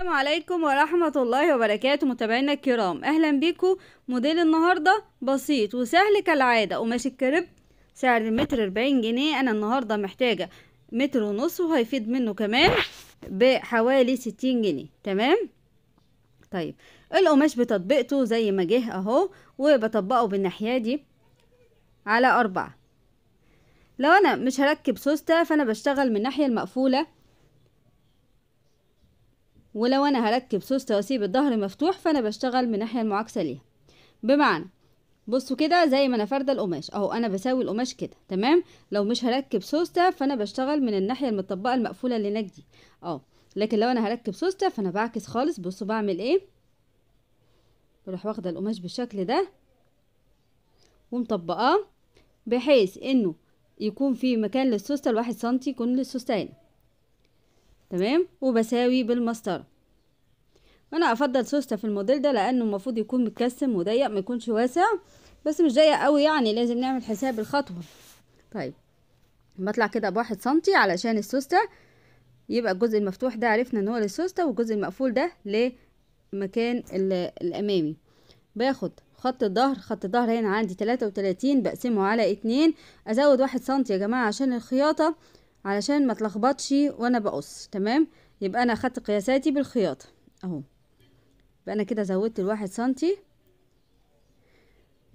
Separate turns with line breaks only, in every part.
السلام عليكم ورحمة الله وبركاته متابعينا الكرام أهلا بيكم موديل النهاردة بسيط وسهل كالعادة قماش الكرب سعر المتر 40 جنيه أنا النهاردة محتاجة متر ونص وهيفيد منه كمان بحوالي 60 جنيه تمام طيب القماش بتطبيقته زي ما جه أهو وبطبقه بالناحية دي على أربعة لو أنا مش هركب سوستة فأنا بشتغل من الناحية المقفولة ولو انا هركب سوس تواسيب الظهر مفتوح فانا بشتغل من الناحيه المعاكسه ليها بمعنى بصوا كده زي ما انا فارده القماش اهو انا بساوي القماش كده تمام لو مش هركب سوسته فانا بشتغل من الناحيه المطبقه المقفوله اللي هناك دي اه لكن لو انا هركب سوسته فانا بعكس خالص بصوا بعمل ايه بروح واخده القماش بالشكل ده ومطبقاه بحيث انه يكون في مكان للسوسته الواحد سنتي يكون للسوسته هنا تمام وبساوي بالمسطرة انا افضل سوسته في الموديل ده لانه المفروض يكون متكسم وضيق ما يكونش واسع بس مش ضيق قوي يعني لازم نعمل حساب الخطوه طيب بطلع كده بواحد سنتي علشان السوسته يبقى الجزء المفتوح ده عرفنا ان هو للسوسته والجزء المقفول ده لمكان الامامي باخد خط الظهر خط الظهر هنا عندي تلاتة وتلاتين بقسمه على اتنين ازود واحد سنتي يا جماعه عشان الخياطه علشان ما تلخبطش وانا بقص تمام يبقى انا اخدت قياساتي بالخياطه اهو يبقى انا كده زودت الواحد سنتي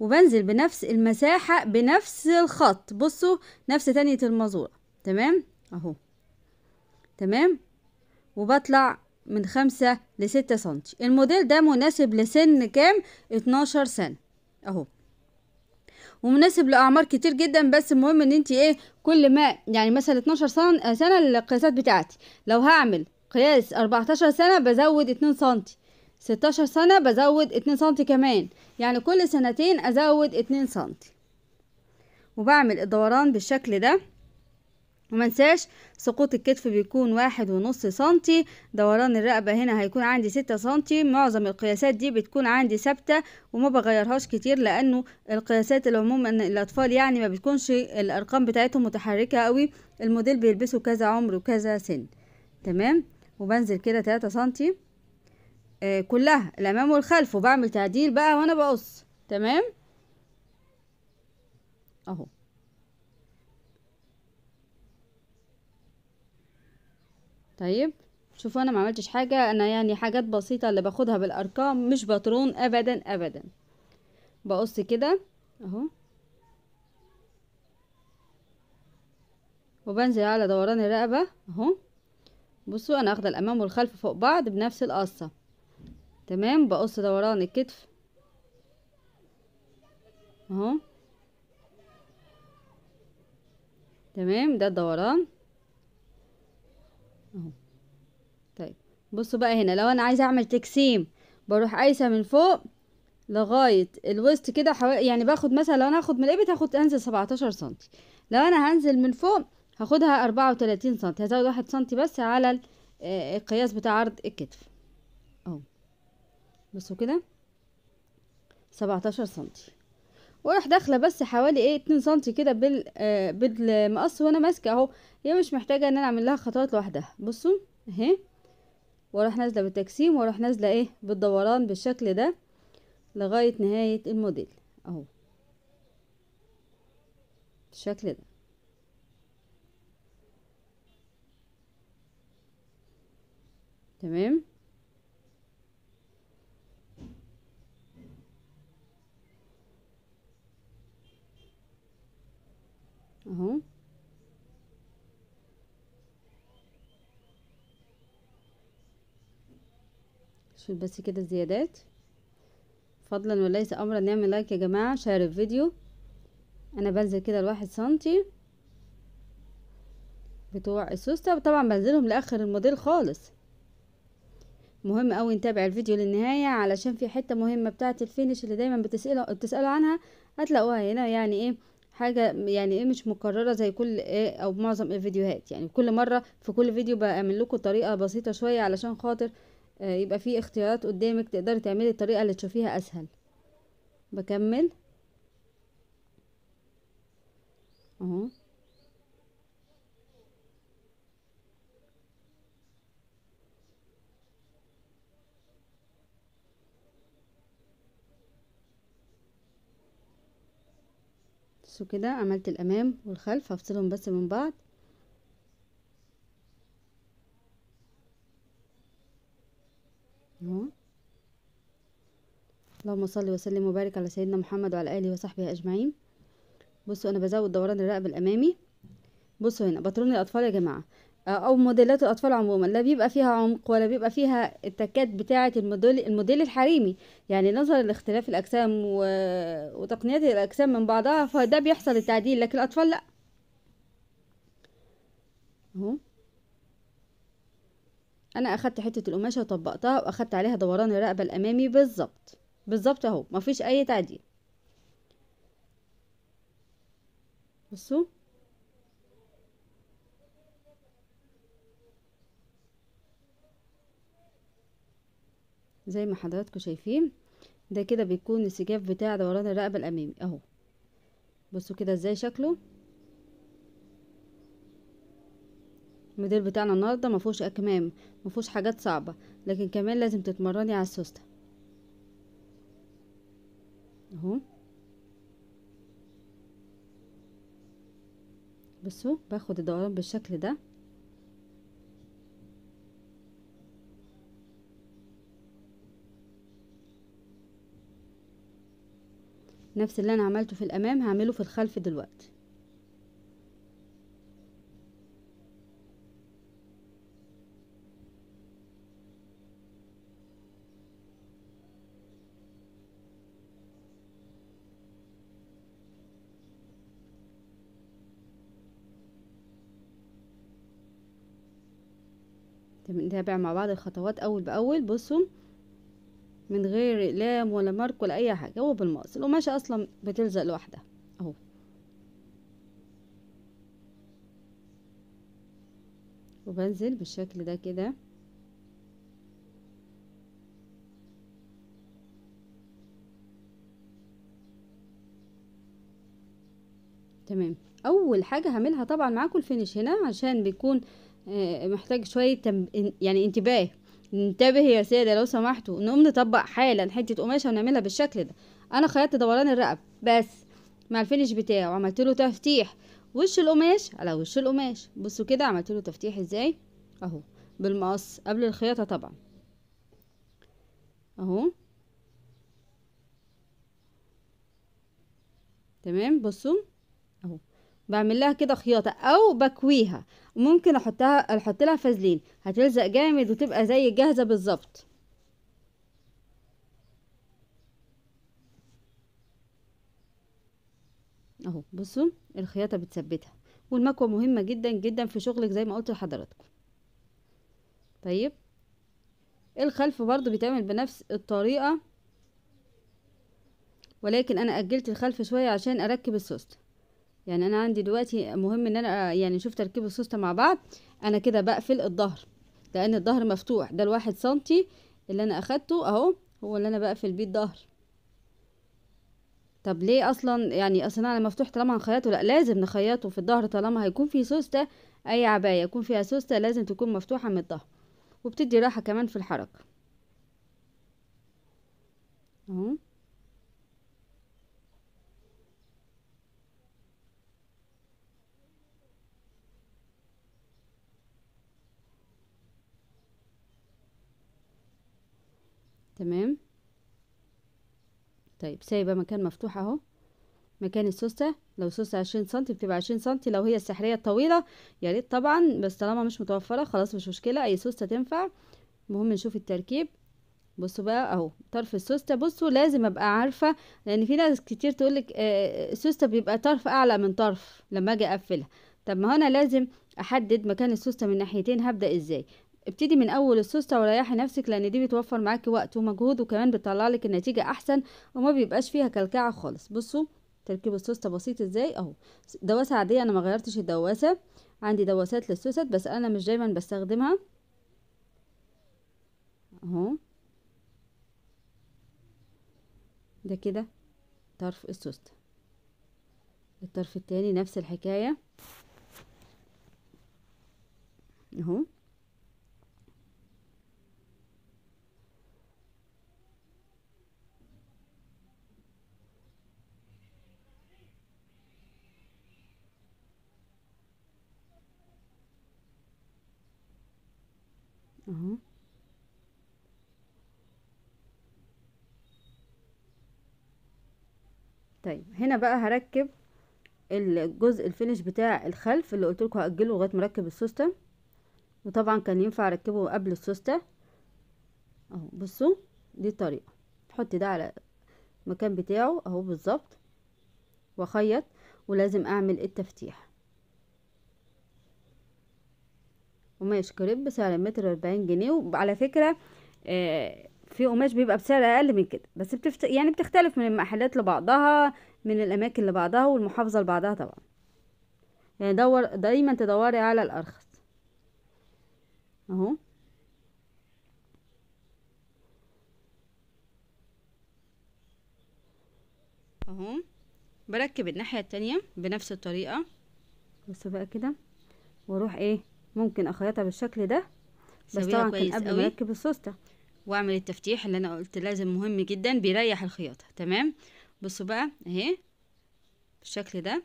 وبنزل بنفس المساحه بنفس الخط بصوا نفس تانية المازوره تمام اهو تمام وبطلع من خمسة لستة سنتي الموديل ده مناسب لسن كام اتناشر سنة اهو ومناسب لاعمار كتير جدا بس المهم ان انت ايه كل ما يعني مثلا 12 سنه, سنة القياسات بتاعتي لو هعمل قياس 14 سنه بزود 2 سم 16 سنه بزود 2 سم كمان يعني كل سنتين ازود 2 سم وبعمل الدوران بالشكل ده وما نساش سقوط الكتف بيكون واحد ونص سنتي دوران الرقبة هنا هيكون عندي ستة سنتي معظم القياسات دي بتكون عندي ثابتة وما بغيرهاش كتير لانه القياسات العموم ان الاطفال يعني ما بتكونش الارقام بتاعتهم متحركة قوي الموديل بيلبسه كذا عمر وكذا سن تمام وبنزل كده تلاتة سنتي آه كلها الامام والخلف وبعمل تعديل بقى وانا بقص تمام اهو طيب شوفوا انا ما عملتش حاجه انا يعني حاجات بسيطه اللي باخدها بالارقام مش بطرون ابدا ابدا بقص كده اهو وبنزل على دوران الرقبه اهو بصوا انا اخد الامام والخلف فوق بعض بنفس القصه تمام بقص دوران الكتف اهو تمام ده الدوران اهو طيب بصوا بقى هنا لو انا عايزه اعمل تقسيم بروح قايسه من فوق لغايه الوسط كده حوالي يعني باخد مثلا لو انا هاخد من الابت هاخد انزل 17 سم لو انا هنزل من فوق هاخدها 34 سم هزود 1 سم بس على آه، القياس بتاع عرض الكتف اهو بصوا كده 17 سم واروح داخله بس حوالي ايه 2 سم كده بال آه بالمقص وانا ماسكه اهو هي مش محتاجه ان انا اعمل لها خطوات لوحدها بصوا اهي واروح نازله بالتجسيم واروح نازله ايه بالدوران بالشكل ده لغايه نهايه الموديل اهو بالشكل ده تمام اهو شوف بس كده الزيادات فضلا وليس امرا نعمل لايك يا جماعه شير الفيديو انا بنزل كده الواحد سنتي بتوع السوسته طبعا بنزلهم لاخر الموديل خالص مهم قوي نتابع الفيديو للنهايه علشان في حته مهمه بتاعه الفينش اللي دايما بتسالوا بتسالوا عنها هتلاقوها هنا يعني ايه حاجة يعني ايه مش مكررة زي كل ايه او معظم الفيديوهات إيه يعني كل مرة في كل فيديو بعمل لكم طريقة بسيطة شوية علشان خاطر آه يبقى في اختيارات قدامك تقدري تعملي الطريقة اللي تشوفيها اسهل بكمل اهو بصوا كده عملت الامام والخلف هفصلهم بس من بعض اهو اللهم صل وسلم وبارك على سيدنا محمد وعلى اله وصحبه اجمعين بصوا انا بزود دوران الرقبه الامامي بصوا هنا بطرون الاطفال يا جماعه او موديلات الاطفال عموما لا بيبقى فيها عمق ولا بيبقى فيها التكات بتاعه الموديل الموديل الحريمي يعني نظرا لاختلاف الاجسام و... وتقنيات الاجسام من بعضها فده بيحصل التعديل لكن الاطفال لا اهو انا اخدت حته القماشه وطبقتها واخدت عليها دوران الرقبه الامامي بالظبط بالظبط اهو مفيش اي تعديل بصوا زي ما حضراتكم شايفين ده كده بيكون السجاف بتاع دوران الرقبة الأمامي أهو بصوا كده ازاي شكله الموديل بتاعنا النهارده مفهوش اكمام مفهوش حاجات صعبه لكن كمان لازم تتمرني على السوسته اهو بصوا باخد الدوران بالشكل ده نفس اللي انا عملته في الامام هعمله في الخلف دلوقتي نتابع مع بعض الخطوات اول باول بصوا من غير اقلام ولا مارك ولا اي حاجه هو بالمقص القماشه اصلا بتلزق لوحدها اهو وبنزل بالشكل ده كده تمام اول حاجه هعملها طبعا معاكم الفينش هنا عشان بيكون آه، محتاج شويه يعني انتباه انتبه يا ساده لو سمحتوا نقوم نطبق حالا حته قماشه ونعملها بالشكل ده انا خيطت دوران الرقب بس مع الفينش بتاعه عملت له تفتيح وش القماش على وش القماش بصوا كده عملت له تفتيح ازاي اهو بالمقص قبل الخياطه طبعا اهو تمام بصوا بعمل لها كده خياطه او بكويها ممكن احطها احط لها فازلين هتلزق جامد وتبقى زي جاهزة بالظبط اهو بصوا الخياطه بتثبتها والمكوه مهمه جدا جدا في شغلك زي ما قلت لحضراتكم طيب الخلف برضو بيتعمل بنفس الطريقه ولكن انا اجلت الخلف شويه عشان اركب السوستر يعني انا عندي دلوقتي مهم ان انا يعني نشوف تركيب السوستة مع بعض انا كده بقفل الظهر لان الظهر مفتوح ده الواحد سنتي اللي انا اخدته اهو هو اللي انا بقفل بيه الظهر طب ليه اصلا يعني اصلا انا مفتوح طالما هنخيطه لا لازم نخيطه في الظهر طالما هيكون فيه سوستة اي عباية يكون فيها سوستة لازم تكون مفتوحة من الظهر وبتدي راحة كمان في الحركة اهو تمام طيب سايبه مكان مفتوح اهو مكان السوسته لو سوسته عشرين سنتي بتبقى عشرين سنتي لو هي السحريه الطويله يا ريت طبعا بس طالما مش متوفره خلاص مش مشكله اي سوسته تنفع المهم نشوف التركيب بصوا بقى اهو طرف السوسته بصوا لازم ابقى عارفه لان في ناس كتير تقولك لك آه، السوسته بيبقى طرف اعلى من طرف لما اجي اقفلها طب ما هنا لازم احدد مكان السوسته من ناحيتين هبدا ازاي ابتدي من اول السوستة وريحي نفسك لان دي بتوفر معاكي وقت ومجهود وكمان بتطلع لك النتيجة احسن وما بيبقاش فيها كلكعة خالص بصوا تركيب السوستة بسيط ازاي اهو دواسة عادية انا ما غيرتش الدواسة عندي دواسات للسوست بس انا مش دايما بستخدمها اهو ده كده طرف السوستة الطرف التاني نفس الحكاية اهو اهو طيب هنا بقى هركب الجزء الفينش بتاع الخلف اللي قلت لكم هاجله لغايه ما اركب السوسته وطبعا كان ينفع اركبه قبل السوسته اهو بصوا دي الطريقه تحط ده على المكان بتاعه اهو بالظبط واخيط ولازم اعمل التفتيح قماش كريب بسعر متر أربعين جنيه وعلى فكرة آه، في قماش بيبقى بسعر أقل من كده بس بتفت... يعني بتختلف من المحلات لبعضها من الأماكن لبعضها والمحافظة لبعضها طبعا يعني دور دايما تدوري على الأرخص أهو اهو بركب الناحية التانية بنفس الطريقة بس بقى كده واروح ايه ممكن اخيطها بالشكل ده بس طبعا كان قبل ما اركب الصوص ده واعمل التفتيح اللي انا قلت لازم مهم جدا بيريح الخياطه تمام بصوا بقى اهي بالشكل ده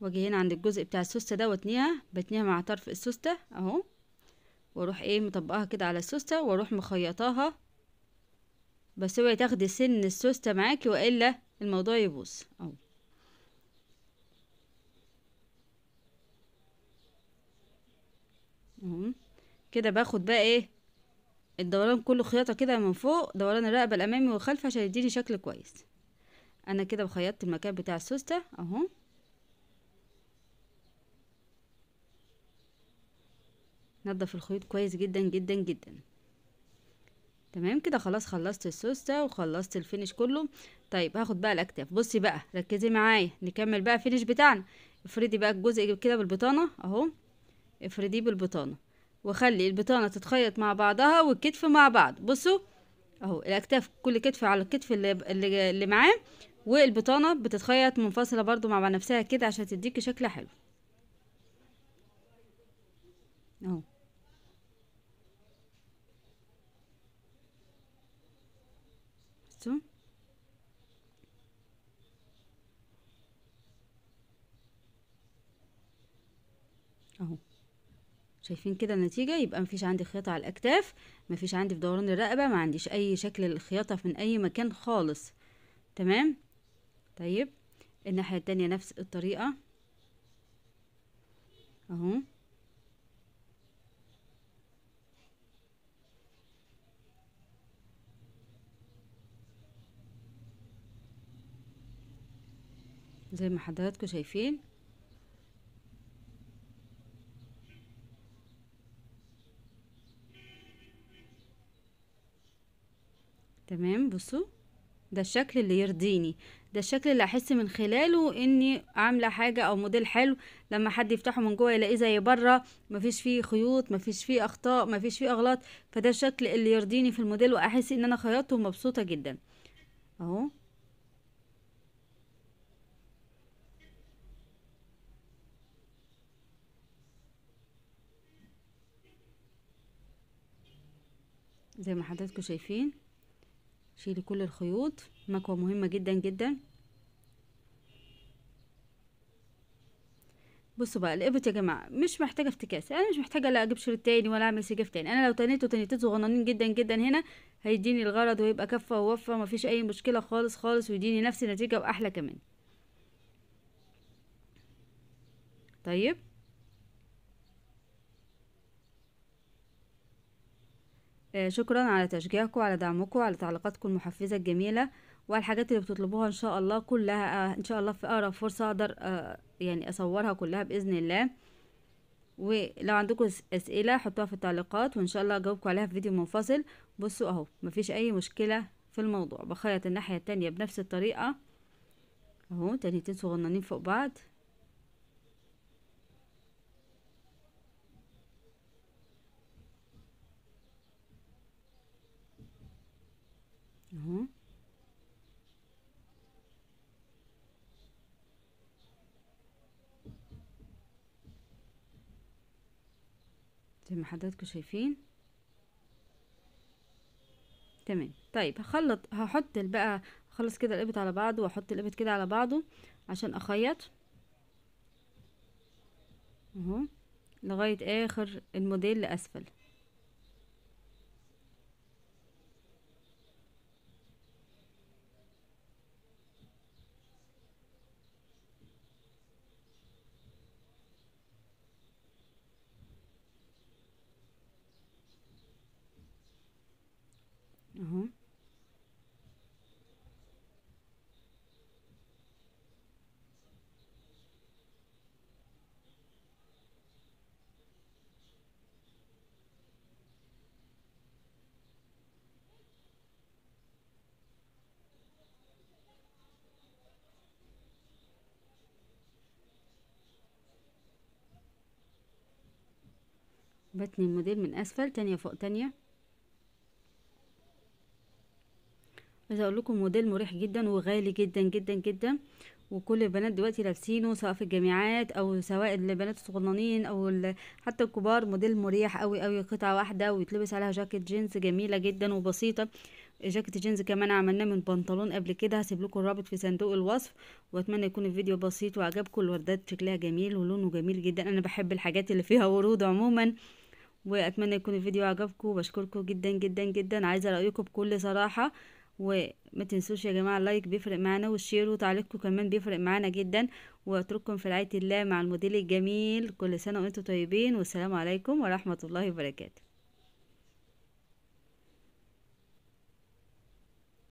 واجي هنا عند الجزء بتاع السوسته ده واتنيها بتنيها مع طرف السوسته اهو واروح ايه مطبقها كده على السوسته واروح مخيطاها بس اوعي تاخدي سن السوسته معاكي والا الموضوع يبوظ اهو كده باخد بقى ايه الدوران كله خياطة كده من فوق دوران الرقبة الأمامي والخلف عشان يديني شكل كويس أنا كده خيطت المكان بتاع السوستة أهو نضف الخيوط كويس جدا جدا جدا تمام كده خلاص خلصت السوستة وخلصت الفينش كله طيب هاخد بقى الاكتاف بصي بقى ركزي معايا نكمل بقى الفينش بتاعنا افردي بقى الجزء كده بالبطانه اهو افرديه بالبطانة وخلي البطانة تتخيط مع بعضها والكتف مع بعض بصوا اهو الاكتاف كل كتف على الكتف اللي, اللي, اللي معاه والبطانة بتتخيط منفصلة برضو مع نفسها كده عشان تديكي شكل حلو اهو اهو شايفين كده النتيجة يبقى مفيش عندي خياطة على الأكتاف مفيش عندي في دوران الرقبة ما عنديش أي شكل الخياطة من أي مكان خالص تمام طيب الناحية التانية نفس الطريقة اهو زي ما حضراتكم شايفين تمام بصوا ده الشكل اللي يرضيني ده الشكل اللي احس من خلاله اني عامله حاجه او موديل حلو لما حد يفتحه من جوه يلاقيه زي بره مفيش فيه خيوط مفيش فيه اخطاء مفيش فيه اغلاط فده الشكل اللي يرضيني في الموديل واحس ان انا خيطته ومبسوطه جدا اهو زي ما حضراتكم شايفين شيلي كل الخيوط مكوة مهمة جدا جدا بصوا بقى الابط يا جماعه مش محتاجه افتكاس انا مش محتاجه لا اجيب شريط تاني ولا اعمل سجاف تاني انا لو تنيته تنيته صغننين جدا جدا هنا هيديني الغرض ويبقى كفه ووفه مفيش اي مشكله خالص خالص ويديني نفس النتيجه واحلى كمان طيب آه، شكرا على تشجيعكم على دعمكم على تعليقاتكم المحفزه الجميله وعلى الحاجات اللي بتطلبوها ان شاء الله كلها آه، ان شاء الله في اقرب فرصه اقدر آه، يعني اصورها كلها باذن الله ولو عندكم اسئله حطوها في التعليقات وان شاء الله اجاوبكم عليها في فيديو منفصل بصوا اهو مفيش اي مشكله في الموضوع بخيط الناحيه التانية بنفس الطريقه اهو تانيتين صغننين فوق بعض زي ما حضراتكم شايفين تمام طيب هخلط هحط بقى خلص كده الابط على بعضه واحط الابط كده على بعضه عشان اخيط اهو لغايه اخر الموديل لاسفل بتني الموديل من اسفل تانية فوق تانية عايزه اقول لكم موديل مريح جدا وغالي جدا جدا جدا وكل البنات دلوقتي لابسينه سواء في الجامعات او سواء البنات الصغنانين او حتى الكبار موديل مريح قوي قوي قطعه واحده ويتلبس عليها جاكيت جينز جميله جدا وبسيطه جاكيت جينز كمان عملناه من بنطلون قبل كده هسيب لكم الرابط في صندوق الوصف واتمنى يكون الفيديو بسيط وعجبكم الوردات شكلها جميل ولونه جميل جدا انا بحب الحاجات اللي فيها ورود عموما واتمنى يكون الفيديو عجبكم وبشكركم جدا جدا جدا عايزه رايكم بكل صراحه وما تنسوش يا جماعه اللايك بيفرق معانا والشير وتعليقكم كمان بيفرق معانا جدا واترككم في رعايه الله مع الموديل الجميل كل سنه وانتم طيبين والسلام عليكم ورحمه الله وبركاته